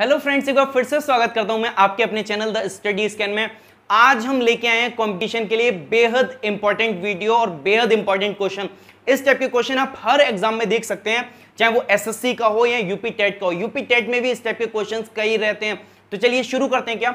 hello friends एक बार फिर से स्वागत करता हूं मैं आपके अपने चैनल द स्टडी स्कैन में आज हम लेके आए हैं कंपटीशन के लिए बेहद इंपॉर्टेंट वीडियो और बेहद इंपॉर्टेंट क्वेश्चन इस टाइप के क्वेश्चन आप हर एग्जाम में देख सकते हैं चाहे वो एसएससी का हो या यूपी टेट का हो यूपी टेट में भी इस टाइप के क्वेश्चन कई रहते हैं तो चलिए शुरू करते हैं क्या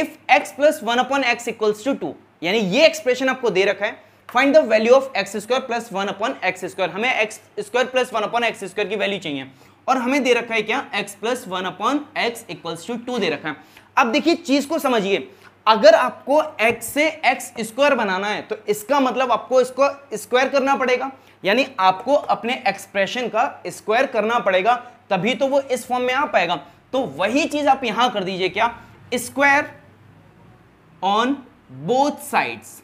if x plus one upon x equals to two यानी ये एक्सप्रेशन आपको दे रखा है find the value of x square plus one upon x square हमें x square plus one upon x square की वैल्यू चाहिए और हमें दे रखा है क्या x plus one upon x equal to two दे रखा है अब देखिए चीज को समझिए अगर आपको x से x स्क्वायर बनाना है तो इसका मतलब आपको इसको स्क्वायर करना पड़ेगा यानी आपको अपने एक्सप्रेशन का स्क्वायर करना पड़ेगा तभी तो वो इस फॉर्म में आ पाएगा तो वही चीज आप यहां कर दीजिए क्या square on both sides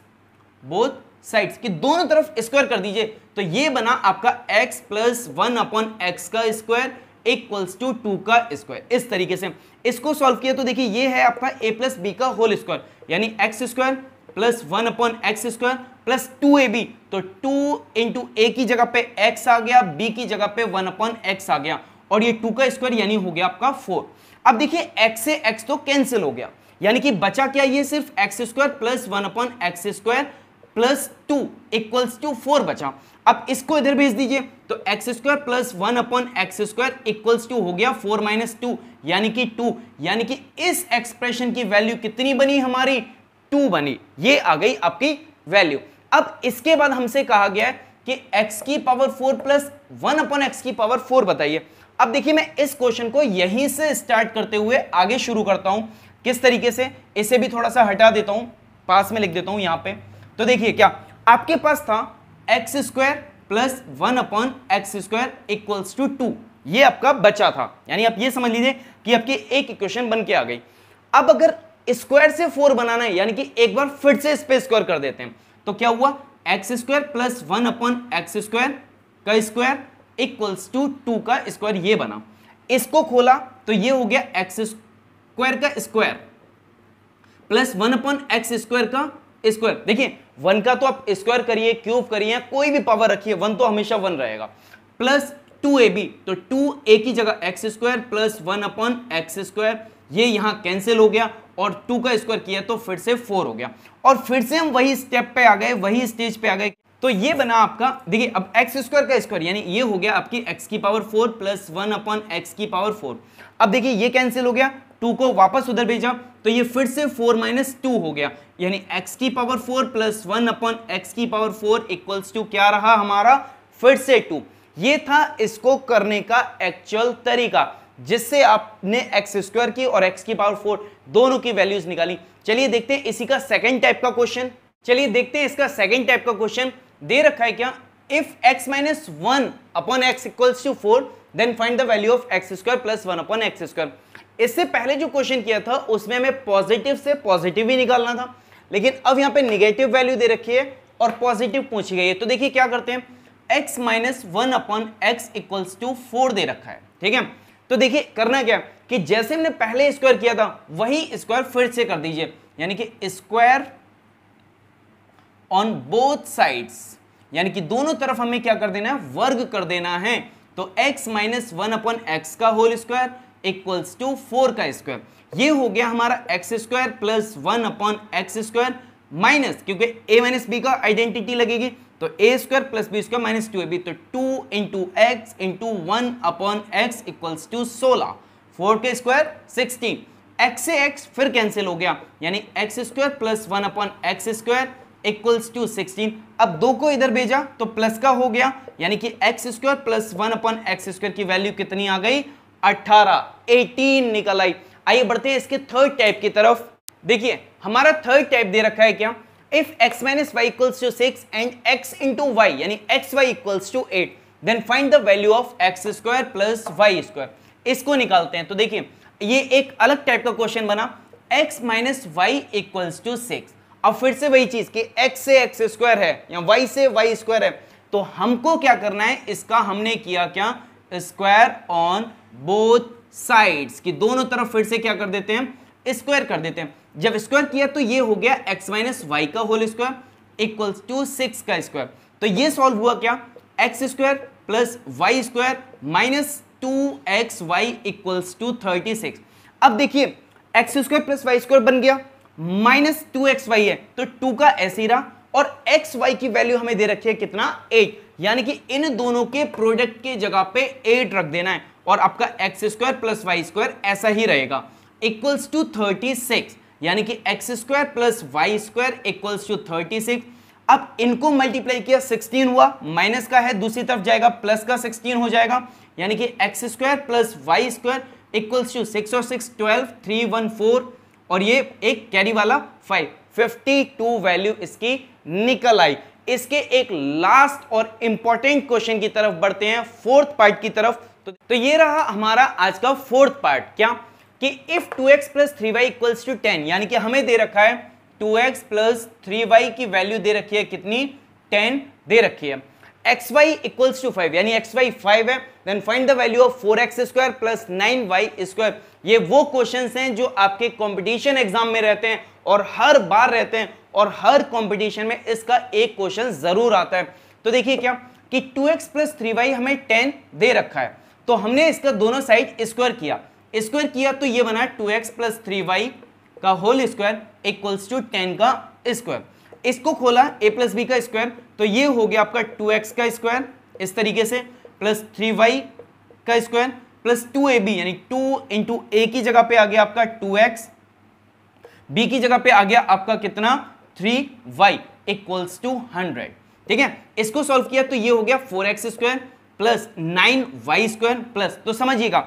both sides की दोनों तरफ स्क्वायर कर दीजिए तो ये बना आपका x plus one upon x का स्क्वायर इक्वल्स टू टू का स्क्वायर इस तरीके से इसको सॉल्व किया तो देखिए ये है आपका a प्लस बी का होल स्क्वायर यानी x square plus one upon x square plus two A B तो टू इंटू ए की जगह पे x आ गया b की जगह पे वन अपॉन एक्स आ गया और ये टू का स्क्वायर यानी हो गया आपका फोर अब देखिए x से x तो कैंसिल हो गया यानी कि बचा क्या ये सिर्फ x square plus one upon x square plus two equals to four बचा अब इसको इधर भेज दीजिए तो x square plus one upon x square equals to हो गया फोर माइनस टू यानी कि टू यानी कि इस एक्सप्रेशन की वैल्यू कितनी बनी हमारी टू बनी ये आ गई आपकी वैल्यू अब इसके बाद हमसे कहा गया कि x की power four plus one upon x की पावर फोर बताइए अब देखिए मैं इस क्वेश्चन को यहीं से स्टार्ट करते हुए आगे शुरू करता हूं किस तरीके से इसे भी थोड़ा सा हटा देता हूं पास में लिख देता हूं यहां पे तो देखिए क्या आपके पास था x square plus one upon x square equals to two ये आपका बचा था यानी आप ये समझ लीजिए कि आपकी एक इक्वेशन बन के आ गई अब अगर स्क्वायर से फोर बनाना है यानी कि एक बार फिर से इस पे स्क्वायर कर देते हैं तो क्या हुआ x square plus one upon x square का स्क्वायर इक्वल्स टू टू का स्क्वायर ये बना इसको खोला तो ये हो गया एक्स स्क्वायर का square plus one upon x square का स्क्वायर देखिए वन का तो आप स्क्वायर करिए क्यूब करिए कोई भी पावर रखिए वन तो हमेशा वन रहेगा प्लस टू ए बी तो टू ए की जगह x square plus one upon x square ये यहां कैंसिल हो गया और टू का स्क्वायर किया तो फिर से फोर हो गया और फिर से हम वही स्टेप पे आ गए वही स्टेज पे आ गए तो ये बना आपका देखिए अब एक्स स्क्वायर का स्क्वायर यानी ये हो गया आपकी एक्स की power four plus one upon x की पावर फोर अब देखिए ये कैंसिल हो गया टू को वापस उधर भेजा तो ये फिर से फोर माइनस टू हो गया यानी एक्स की power four plus one upon x की पावर फोर इक्वल्स टू क्या रहा हमारा फिर से टू ये था इसको करने का एक्चुअल तरीका जिससे आपने एक्स स्क्वायर की और एक्स की पावर फोर दोनों की वैल्यूज निकाली चलिए देखते हैं इसी का सेकेंड टाइप का क्वेश्चन चलिए देखते हैं इसका सेकेंड टाइप का क्वेश्चन दे रखा है क्या if x minus one upon x equals to four then find the value of x square plus one upon x square इससे पहले जो क्वेश्चन किया था उसमें हमें पॉजिटिव से पॉजिटिव ही निकालना था लेकिन अब यहाँ पे निगेटिव वैल्यू दे रखी है और पॉजिटिव पूछी गई है तो देखिए क्या करते हैं x minus one upon x equals to four दे रखा है ठीक है तो देखिए करना क्या कि जैसे हमने पहले स्क्वायर किया था वही स्क्वायर फिर से कर दीजिए यानी कि स्क्वायर ऑन बोथ साइड्स यानी कि दोनों तरफ हमें क्या कर देना है वर्ग कर देना है तो x minus one upon x का whole square equals to four का स्क्वायर ये हो गया हमारा x square plus one upon x square minus क्योंकि a माइनस बी का आइडेंटिटी लगेगी तो A square plus B square minus two A B तो two into x into one upon x equals to सोलह फोर के square sixteen x से x फिर cancel हो गया यानी x square plus one upon x square equals to sixteen अब दो को इधर भेजा तो प्लस का हो गया यानी कि x square plus one upon x square की वैल्यू कितनी आ गई अट्ठारह एटीन निकल आई आइए बढ़ते हैं इसके थर्ड टाइप की तरफ देखिए हमारा थर्ड टाइप दे रखा है क्या if x minus y equals to six and x into y यानी x y equals to eight then find the value of x square plus y square इसको निकालते हैं तो देखिए ये एक अलग टाइप का क्वेश्चन बना x minus y equals to six अब फिर से वही चीज़ कि x से एक्स स्क्वायर है या वाई से वाई स्क्वायर है तो हमको क्या करना है इसका हमने किया क्या स्क्वायर ऑन बोथ साइड्स कि दोनों तरफ फिर से क्या कर देते हैं स्क्वायर कर देते हैं जब स्क्वायर किया तो ये हो गया एक्स माइनस वाई का whole square equals to six का स्क्वायर तो ये सॉल्व हुआ क्या x square plus y square minus two x y equals to thirty six अब देखिए x square plus y square बन गया माइनस टू एक्स वाई है तो टू का ऐसी रहा और एक्स वाई की वैल्यू हमें दे रखी है कितना एट यानी कि इन दोनों के प्रोडक्ट के जगह पे एट रख देना है और आपका x square plus y square ऐसा ही रहेगा इक्वल्स टू थर्टी सिक्स यानी कि x square plus y square equals to thirty six अब इनको मल्टीप्लाई किया 16 हुआ माइनस का है दूसरी तरफ जाएगा प्लस का 16 हो जाएगा यानी कि x square plus y square equals to six और six twelve three one four और ये एक कैरी वाला फाइव फिफ्टी टू वैल्यू इसकी निकल आई इसके एक लास्ट और इंपॉर्टेंट क्वेश्चन की तरफ बढ़ते हैं फोर्थ पार्ट की तरफ तो, तो ये रहा हमारा आज का फोर्थ पार्ट क्या कि if 2x x plus three y equals to ten यानी कि हमें दे रखा है 2x x plus three y की वैल्यू दे रखी है कितनी 10 दे रखी है x y equals to five यानी एक्स वाई फाइव है then find the value of four x square plus nine y square ये वो क्वेश्चन हैं जो आपके कॉम्पिटिशन एग्जाम में रहते हैं और हर बार रहते हैं और हर कॉम्पिटिशन में इसका एक क्वेश्चन जरूर आता है तो देखिए क्या कि two x plus three y हमें टेन दे रखा है तो हमने इसका दोनों साइड स्क्वायर किया स्क्वायर किया तो ये बना two x plus three y का whole square equals to ten का स्क्वायर इसको खोला ए प्लस बी का स्क्वायर तो ये हो गया आपका टू एक्स का स्क्वायर इस तरीके से प्लस थ्री वाई का square plus two A B यानी टू इंटू ए की जगह पे आ गया आपका टू एक्स बी की जगह पे आ गया आपका कितना three y equals to hundred ठीक है इसको सॉल्व किया तो ये हो गया four x square plus nine y square plus तो समझिएगा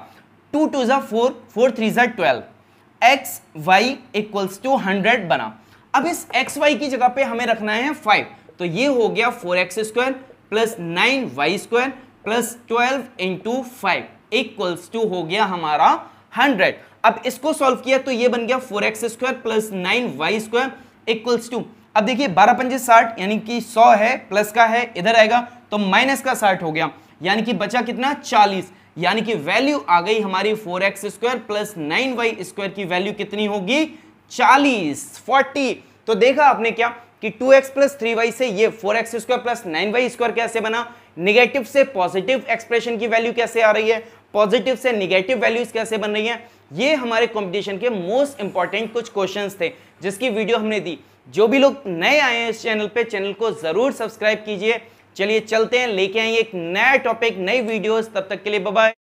टू टू ज़ा फोर फोर थ्री ज़ा twelve x y equals to hundred बना अब इस एक्स वाई की जगह पे हमें रखना है फाइव तो ये हो गया four x square plus nine y square plus twelve into five equals to हो गया हमारा हंड्रेड अब इसको सॉल्व किया तो ये बन गया four x square plus nine y square equals to अब देखिए बारह पंजे साठ यानी कि सौ है प्लस का है इधर आएगा तो माइनस का साठ हो गया यानी कि बचा कितना चालीस यानी कि वैल्यू आ गई हमारी four x square plus nine y square की वैल्यू कितनी होगी चालीस फोर्टी तो देखा आपने क्या कि 2x x plus three Y से ये 4x x square plus nine y square कैसे बना निगेटिव से पॉजिटिव एक्सप्रेशन की वैल्यू कैसे आ रही है पॉजिटिव से निगेटिव वैल्यूज कैसे बन रही है ये हमारे कंपटीशन के मोस्ट इंपॉर्टेंट कुछ क्वेश्चन थे जिसकी वीडियो हमने दी जो भी लोग नए आए हैं इस चैनल पे चैनल को ज़रूर सब्सक्राइब कीजिए चलिए चलते हैं लेके आइए एक नया टॉपिक नई वीडियोस तब तक के लिए बाय